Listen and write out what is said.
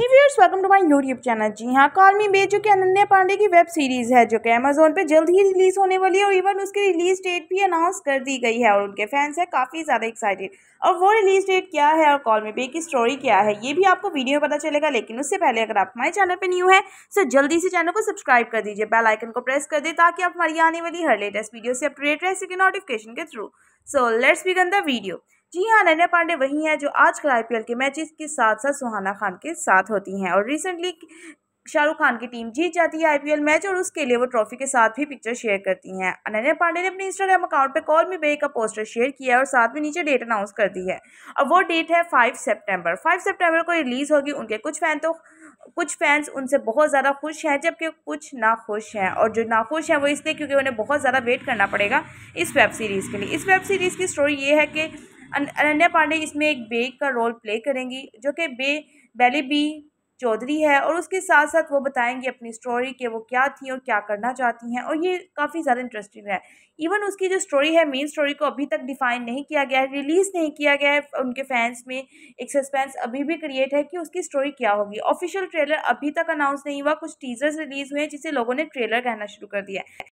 he viewers welcome to my YouTube channel जी हाँ call me बे जो कि अनन्या पांडे की वेब सीरीज़ है जो कि अमेजोन पे जल्द ही रिलीज़ होने वाली है और इवन उसकी रिलीज़ डेट भी अनाउंस कर दी गई है और उनके फैंस हैं काफ़ी ज़्यादा एक्साइटेड और वो रिलीज़ डेट क्या है और कॉलमी बे की स्टोरी क्या है ये भी आपको वीडियो में पता चलेगा लेकिन उससे पहले अगर आप हमारे चैनल पर न्यू है तो जल्दी से चैनल को सब्सक्राइब कर दीजिए बेल आइकन को प्रेस कर दे ताकि आप हमारी आने वाली हर लेटेस्ट वीडियो से अपडेट रह सके नोटिफिकेशन के through so let's begin the video जी हाँ नन्या पांडे वही हैं जो आजकल आईपीएल के मैचेस के साथ साथ सुहाना खान के साथ होती हैं और रिसेंटली शाहरुख खान की टीम जीत जाती है आईपीएल मैच और उसके लिए वो ट्रॉफी के साथ भी पिक्चर शेयर करती हैं अनन्या पांडे ने अपने इंस्टाग्राम अकाउंट पर कॉल मी बे का पोस्टर शेयर किया है और साथ में नीचे डेट अनाउंस कर दी है और वो डेट है फाइव सितंबर फाइव सितंबर को रिलीज़ होगी उनके कुछ फैन तो कुछ फैंस उनसे बहुत ज़्यादा खुश हैं जबकि कुछ नाखुश हैं और जो नाखुश हैं वो इसलिए क्योंकि उन्हें बहुत ज़्यादा वेट करना पड़ेगा इस वेब सीरीज़ के लिए इस वेब सीरीज़ की स्टोरी ये है कि अनन्या पांडे इसमें एक बेग का रोल प्ले करेंगी जो कि बे बेली बी चौधरी है और उसके साथ साथ वो बताएंगी अपनी स्टोरी कि वो क्या थी और क्या करना चाहती हैं और ये काफ़ी ज़्यादा इंटरेस्टिंग है इवन उसकी जो स्टोरी है मेन स्टोरी को अभी तक डिफाइन नहीं किया गया है रिलीज़ नहीं किया गया है उनके फैंस में एक सस्पेंस अभी भी क्रिएट है कि उसकी स्टोरी क्या होगी ऑफिशियल ट्रेलर अभी तक अनाउंस नहीं हुआ कुछ टीजर्स रिलीज़ हुए हैं जिसे लोगों ने ट्रेलर कहना शुरू कर दिया है